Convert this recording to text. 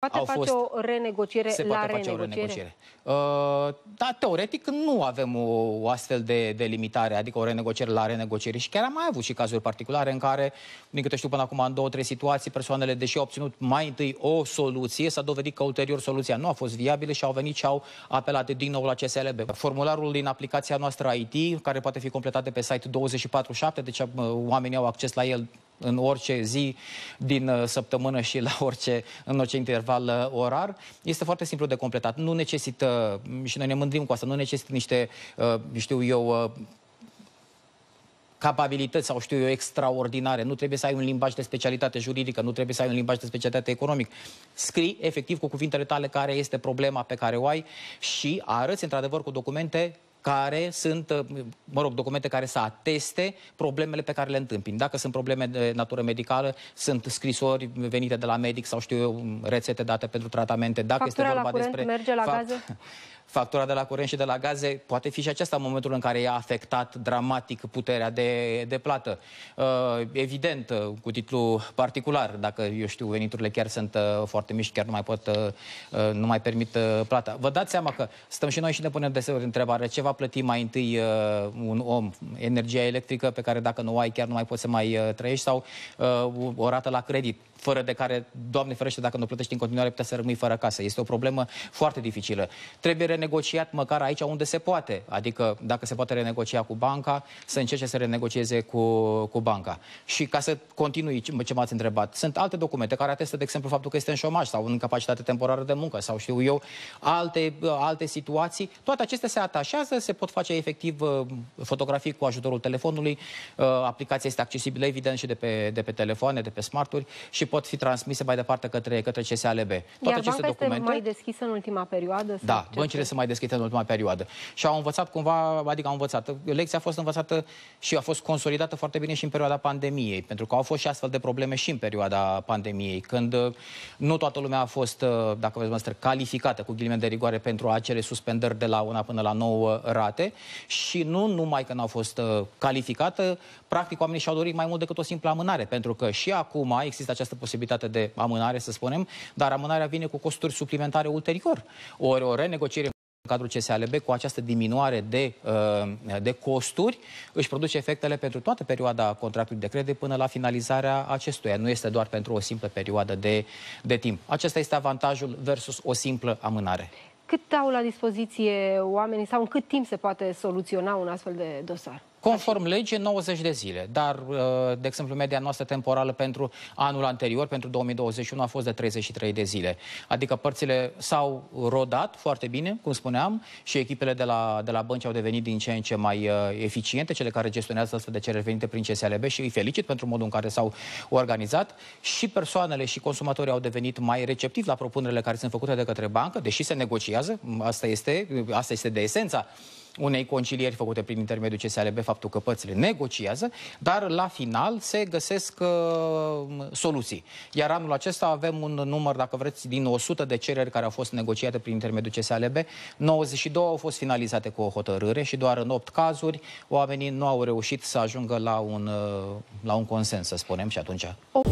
Poate au face fost, o renegociere se poate renegociere. face o renegociere. Uh, da, teoretic nu avem o, o astfel de, de limitare, adică o renegociere la renegociere și chiar am mai avut și cazuri particulare în care, din câte știu până acum, în două, trei situații, persoanele, deși au obținut mai întâi o soluție, s-a dovedit că ulterior soluția nu a fost viabilă și au venit și au apelat din nou la CSLB. Formularul din aplicația noastră IT, care poate fi completat de pe site 24-7, deci uh, oamenii au acces la el în orice zi din uh, săptămână și la orice, în orice interval uh, orar. Este foarte simplu de completat. Nu necesită, uh, și noi ne mândrim cu asta, nu necesită niște, știu eu, capabilități sau știu eu extraordinare, nu trebuie să ai un limbaj de specialitate juridică, nu trebuie să ai un limbaj de specialitate economic. Scrii efectiv cu cuvintele tale care este problema pe care o ai și arăți într-adevăr cu documente care sunt, uh, mă rog, documente care să ateste problemele pe care le întâmpin. Dacă sunt probleme de natură medicală, sunt scrisori venite de la medic sau știu eu, rețete date pentru tratamente. Dacă Factura este vorba la curent despre merge la gaze? factura de la curent și de la gaze, poate fi și acesta în momentul în care i-a afectat dramatic puterea de, de plată. Uh, evident, uh, cu titlu particular, dacă eu știu, veniturile chiar sunt foarte mici, chiar nu mai pot, nu mai permit plata. Vă dați seama că stăm și noi și ne punem deseori întrebare ceva va plăti mai întâi uh, un om energia electrică pe care dacă nu o ai chiar nu mai poți să mai uh, trăiești sau uh, o rată la credit fără de care, Doamne ferește, dacă nu plătești în continuare, puteți să rămâi fără casă. Este o problemă foarte dificilă. Trebuie renegociat măcar aici unde se poate. Adică, dacă se poate renegocia cu banca, să încerce să renegocieze cu, cu banca. Și ca să continui ce m-ați întrebat, sunt alte documente care atestă, de exemplu, faptul că este în șomaj sau în capacitate temporară de muncă sau știu eu, alte, alte situații. Toate acestea se atașează, se pot face efectiv uh, fotografii cu ajutorul telefonului. Uh, aplicația este accesibilă, evident, și de pe, de pe telefoane, de pe smarturi și pot fi transmise mai departe către, către CSALB. Toate Iar aceste documente... este mai deschisă în ultima perioadă? Da, băncile sunt mai deschise în ultima perioadă. Și au învățat cumva, adică au învățat. Lecția a fost învățată și a fost consolidată foarte bine și în perioada pandemiei, pentru că au fost și astfel de probleme și în perioada pandemiei, când uh, nu toată lumea a fost, dacă vreți, calificată cu ghilimele de rigoare pentru acele suspendări de la una până la nouă rate și nu numai că n-au fost uh, calificate practic oamenii și-au dorit mai mult decât o simplă amânare, pentru că și acum există această posibilitate de amânare, să spunem, dar amânarea vine cu costuri suplimentare ulterior. Ori o renegociere în cadrul CSLB cu această diminuare de, uh, de costuri își produce efectele pentru toată perioada contractului de credit până la finalizarea acestuia. Nu este doar pentru o simplă perioadă de, de timp. Acesta este avantajul versus o simplă amânare. Cât au la dispoziție oamenii sau în cât timp se poate soluționa un astfel de dosar? Conform legii, 90 de zile, dar, uh, de exemplu, media noastră temporală pentru anul anterior, pentru 2021, a fost de 33 de zile. Adică părțile s-au rodat foarte bine, cum spuneam, și echipele de la, de la bănci au devenit din ce în ce mai uh, eficiente, cele care gestionează astfel de cereri venite prin CSLB și îi felicit pentru modul în care s-au organizat. Și persoanele și consumatorii au devenit mai receptivi la propunerile care sunt făcute de către bancă, deși se negociază, asta este, asta este de esența unei concilieri făcute prin intermediul CSLB faptul că pățile negociază, dar la final se găsesc uh, soluții. Iar anul acesta avem un număr, dacă vreți, din 100 de cereri care au fost negociate prin intermediul CSLB, 92 au fost finalizate cu o hotărâre și doar în 8 cazuri oamenii nu au reușit să ajungă la un, uh, la un consens, să spunem, și atunci... O